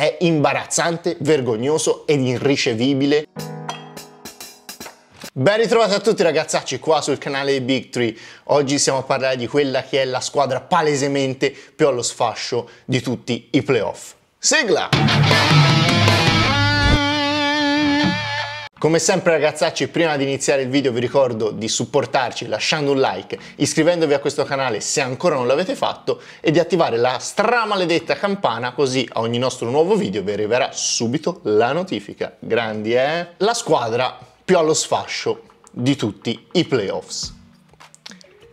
è imbarazzante, vergognoso ed irricevibile. Ben ritrovati a tutti ragazzacci qua sul canale Big Tree. Oggi stiamo a parlare di quella che è la squadra palesemente più allo sfascio di tutti i playoff. Sigla! Come sempre ragazzacci, prima di iniziare il video vi ricordo di supportarci lasciando un like, iscrivendovi a questo canale se ancora non l'avete fatto e di attivare la stramaledetta campana così a ogni nostro nuovo video vi arriverà subito la notifica. Grandi, eh? La squadra più allo sfascio di tutti i playoffs.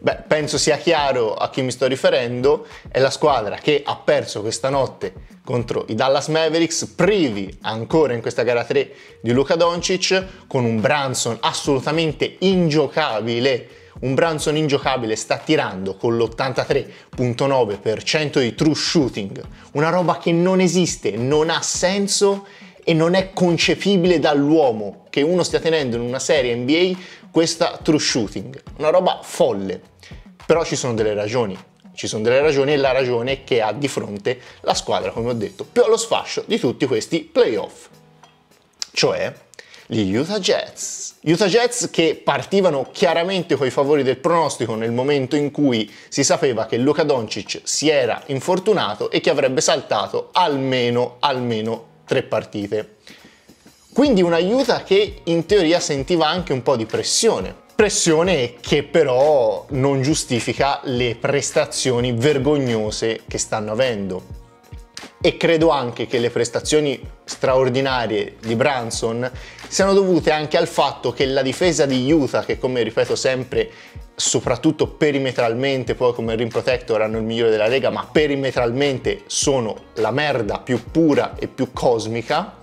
Beh, penso sia chiaro a chi mi sto riferendo, è la squadra che ha perso questa notte contro i Dallas Mavericks, privi ancora in questa gara 3 di Luca Doncic, con un Branson assolutamente ingiocabile. Un Branson ingiocabile sta tirando con l'83.9% di true shooting, una roba che non esiste, non ha senso e non è concepibile dall'uomo che uno stia tenendo in una serie NBA questa true shooting. Una roba folle. Però ci sono delle ragioni ci sono delle ragioni e la ragione che ha di fronte la squadra, come ho detto, più allo sfascio di tutti questi playoff, cioè gli Utah Jets. Utah Jets che partivano chiaramente coi favori del pronostico nel momento in cui si sapeva che Luca Doncic si era infortunato e che avrebbe saltato almeno, almeno tre partite. Quindi un aiuta che in teoria sentiva anche un po' di pressione pressione che però non giustifica le prestazioni vergognose che stanno avendo. E credo anche che le prestazioni straordinarie di Branson siano dovute anche al fatto che la difesa di Utah, che come ripeto sempre, soprattutto perimetralmente, poi come rim protector hanno il migliore della lega, ma perimetralmente sono la merda più pura e più cosmica,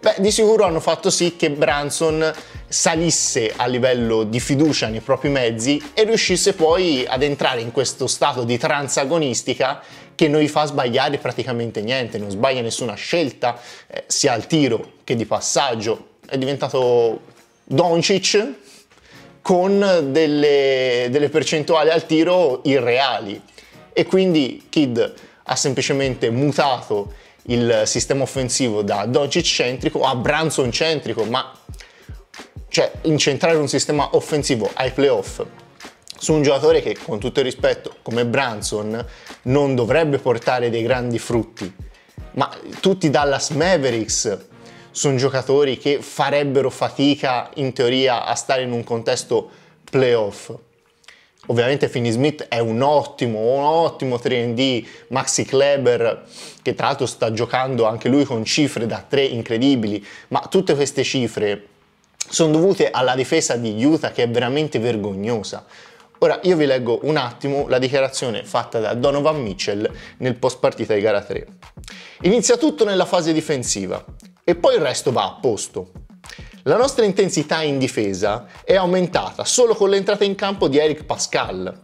beh, di sicuro hanno fatto sì che Branson salisse a livello di fiducia nei propri mezzi e riuscisse poi ad entrare in questo stato di transagonistica che non gli fa sbagliare praticamente niente, non sbaglia nessuna scelta, eh, sia al tiro che di passaggio. È diventato Doncic con delle, delle percentuali al tiro irreali. E quindi Kid ha semplicemente mutato il sistema offensivo da Doncic centrico a Branson centrico, ma cioè incentrare un sistema offensivo ai playoff su un giocatore che con tutto il rispetto come Branson non dovrebbe portare dei grandi frutti ma tutti i Dallas Mavericks sono giocatori che farebbero fatica in teoria a stare in un contesto playoff ovviamente Finney Smith è un ottimo un ottimo 3D Maxi Kleber che tra l'altro sta giocando anche lui con cifre da 3 incredibili ma tutte queste cifre sono dovute alla difesa di Utah che è veramente vergognosa. Ora io vi leggo un attimo la dichiarazione fatta da Donovan Mitchell nel post partita di gara 3. Inizia tutto nella fase difensiva e poi il resto va a posto. La nostra intensità in difesa è aumentata solo con l'entrata in campo di Eric Pascal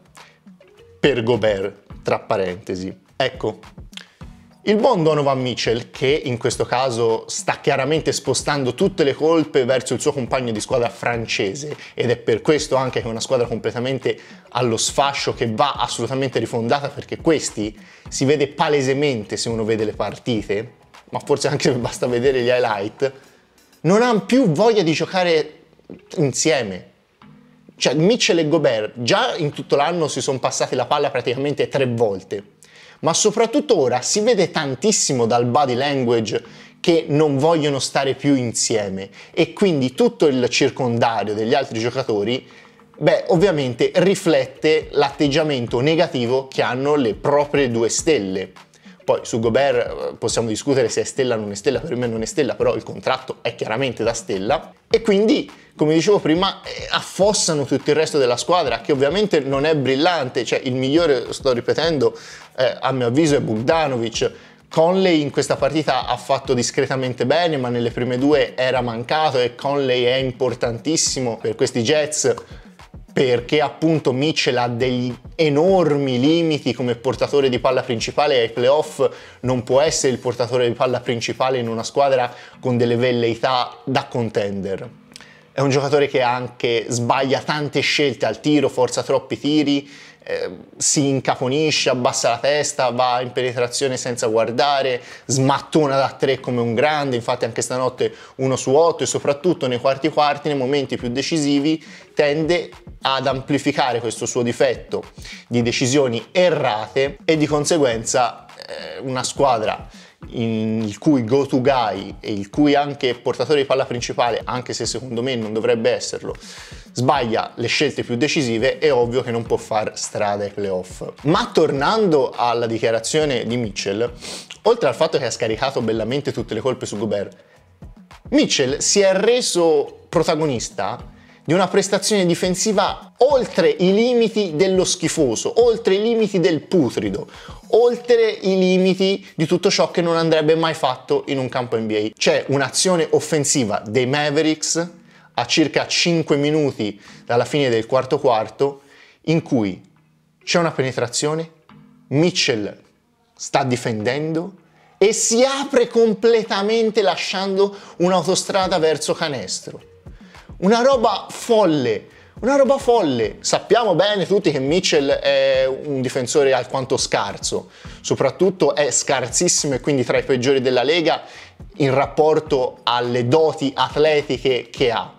per Gobert, tra parentesi. Ecco, il buon Donovan Mitchell, che in questo caso sta chiaramente spostando tutte le colpe verso il suo compagno di squadra francese ed è per questo anche che è una squadra completamente allo sfascio che va assolutamente rifondata perché questi si vede palesemente se uno vede le partite, ma forse anche basta vedere gli highlight, non hanno più voglia di giocare insieme. Cioè Mitchell e Gobert già in tutto l'anno si sono passati la palla praticamente tre volte ma soprattutto ora si vede tantissimo dal body language che non vogliono stare più insieme e quindi tutto il circondario degli altri giocatori beh, ovviamente riflette l'atteggiamento negativo che hanno le proprie due stelle. Poi su Gobert eh, possiamo discutere se è stella o non è stella, per me non è stella, però il contratto è chiaramente da stella. E quindi come dicevo prima, eh, affossano tutto il resto della squadra, che ovviamente non è brillante, cioè il migliore, sto ripetendo, eh, a mio avviso è Bogdanovic, Conley in questa partita ha fatto discretamente bene, ma nelle prime due era mancato e Conley è importantissimo per questi Jets perché appunto Mitchell ha degli enormi limiti come portatore di palla principale ai playoff, non può essere il portatore di palla principale in una squadra con delle velleità da contender è un giocatore che anche sbaglia tante scelte al tiro, forza troppi tiri, eh, si incaponisce, abbassa la testa, va in penetrazione senza guardare, smattona da tre come un grande, infatti anche stanotte uno su otto e soprattutto nei quarti quarti, nei momenti più decisivi, tende ad amplificare questo suo difetto di decisioni errate e di conseguenza eh, una squadra in, il cui go-to guy e il cui anche portatore di palla principale, anche se secondo me non dovrebbe esserlo, sbaglia le scelte più decisive, è ovvio che non può far strada ai playoff. Ma tornando alla dichiarazione di Mitchell, oltre al fatto che ha scaricato bellamente tutte le colpe su Gobert, Mitchell si è reso protagonista di una prestazione difensiva oltre i limiti dello schifoso, oltre i limiti del putrido, oltre i limiti di tutto ciò che non andrebbe mai fatto in un campo NBA. C'è un'azione offensiva dei Mavericks a circa 5 minuti dalla fine del quarto quarto in cui c'è una penetrazione, Mitchell sta difendendo e si apre completamente lasciando un'autostrada verso canestro. Una roba folle una roba folle. Sappiamo bene tutti che Mitchell è un difensore alquanto scarso, soprattutto è scarsissimo e quindi tra i peggiori della Lega in rapporto alle doti atletiche che ha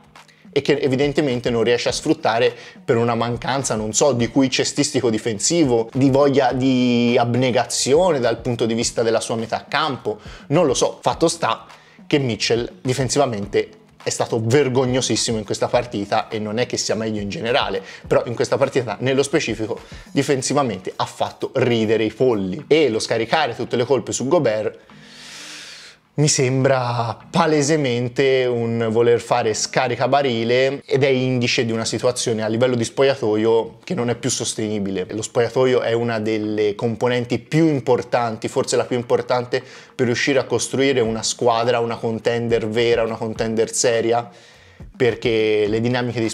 e che evidentemente non riesce a sfruttare per una mancanza, non so, di cui cestistico difensivo, di voglia di abnegazione dal punto di vista della sua metà campo, non lo so. Fatto sta che Mitchell difensivamente è stato vergognosissimo in questa partita e non è che sia meglio in generale, però in questa partita nello specifico difensivamente ha fatto ridere i polli e lo scaricare tutte le colpe su Gobert mi sembra palesemente un voler fare scaricabarile ed è indice di una situazione a livello di spogliatoio che non è più sostenibile. Lo spogliatoio è una delle componenti più importanti, forse la più importante per riuscire a costruire una squadra, una contender vera, una contender seria perché le dinamiche di,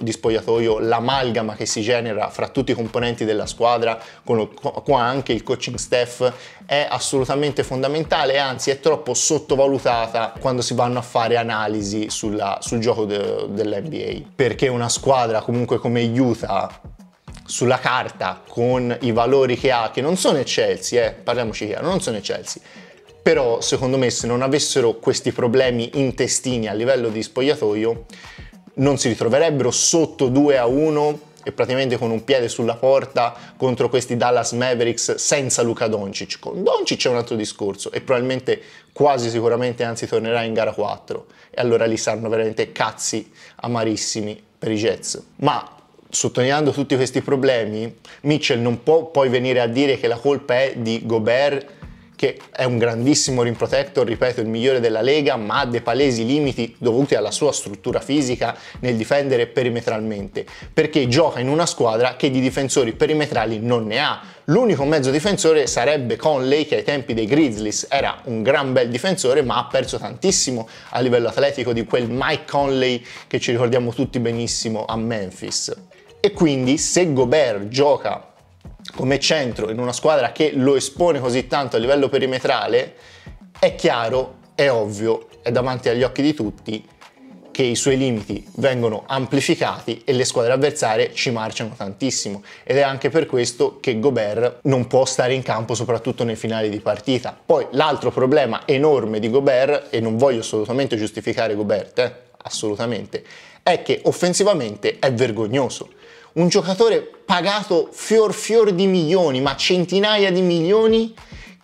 di spogliatoio, l'amalgama che si genera fra tutti i componenti della squadra, con qua anche il coaching staff, è assolutamente fondamentale, anzi è troppo sottovalutata quando si vanno a fare analisi sulla, sul gioco de, dell'NBA, perché una squadra comunque come Utah sulla carta con i valori che ha, che non sono eccelsi, eh, parliamoci chiaro, non sono eccelsi, però secondo me se non avessero questi problemi intestini a livello di spogliatoio non si ritroverebbero sotto 2 a 1 e praticamente con un piede sulla porta contro questi Dallas Mavericks senza Luca Doncic. Con Doncic c'è un altro discorso e probabilmente quasi sicuramente anzi tornerà in gara 4 e allora lì saranno veramente cazzi amarissimi per i Jets. Ma sottolineando tutti questi problemi, Mitchell non può poi venire a dire che la colpa è di Gobert che è un grandissimo rim protector, ripeto, il migliore della Lega, ma ha dei palesi limiti dovuti alla sua struttura fisica nel difendere perimetralmente, perché gioca in una squadra che di difensori perimetrali non ne ha. L'unico mezzo difensore sarebbe Conley, che ai tempi dei Grizzlies era un gran bel difensore, ma ha perso tantissimo a livello atletico di quel Mike Conley che ci ricordiamo tutti benissimo a Memphis. E quindi se Gobert gioca come centro in una squadra che lo espone così tanto a livello perimetrale, è chiaro, è ovvio, è davanti agli occhi di tutti che i suoi limiti vengono amplificati e le squadre avversarie ci marciano tantissimo ed è anche per questo che Gobert non può stare in campo soprattutto nei finali di partita. Poi l'altro problema enorme di Gobert e non voglio assolutamente giustificare Gobert, eh, assolutamente, è che offensivamente è vergognoso un giocatore pagato fior fior di milioni, ma centinaia di milioni,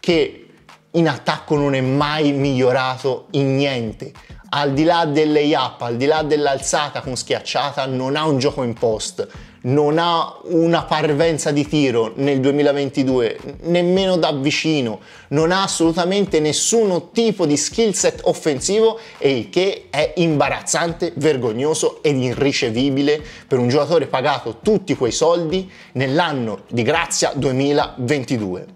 che in attacco non è mai migliorato in niente. Al di là del layup, al di là dell'alzata con schiacciata, non ha un gioco in post, non ha una parvenza di tiro nel 2022, nemmeno da vicino, non ha assolutamente nessun tipo di skill set offensivo e il che è imbarazzante, vergognoso ed irricevibile per un giocatore pagato tutti quei soldi nell'anno di grazia 2022.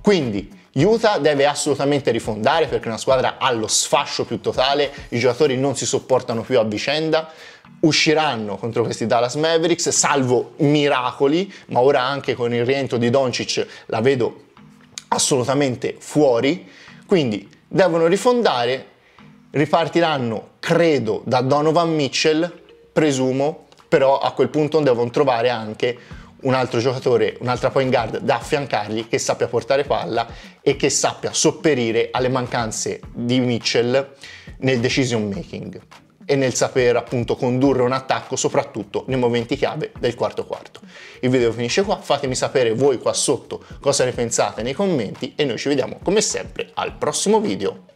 Quindi, Utah deve assolutamente rifondare perché è una squadra allo sfascio più totale, i giocatori non si sopportano più a vicenda, usciranno contro questi Dallas Mavericks, salvo miracoli, ma ora anche con il rientro di Doncic la vedo assolutamente fuori, quindi devono rifondare, ripartiranno credo da Donovan Mitchell, presumo, però a quel punto devono trovare anche un altro giocatore, un'altra point guard da affiancargli che sappia portare palla e che sappia sopperire alle mancanze di Mitchell nel decision making e nel sapere appunto condurre un attacco soprattutto nei momenti chiave del quarto quarto. Il video finisce qua, fatemi sapere voi qua sotto cosa ne pensate nei commenti e noi ci vediamo come sempre al prossimo video.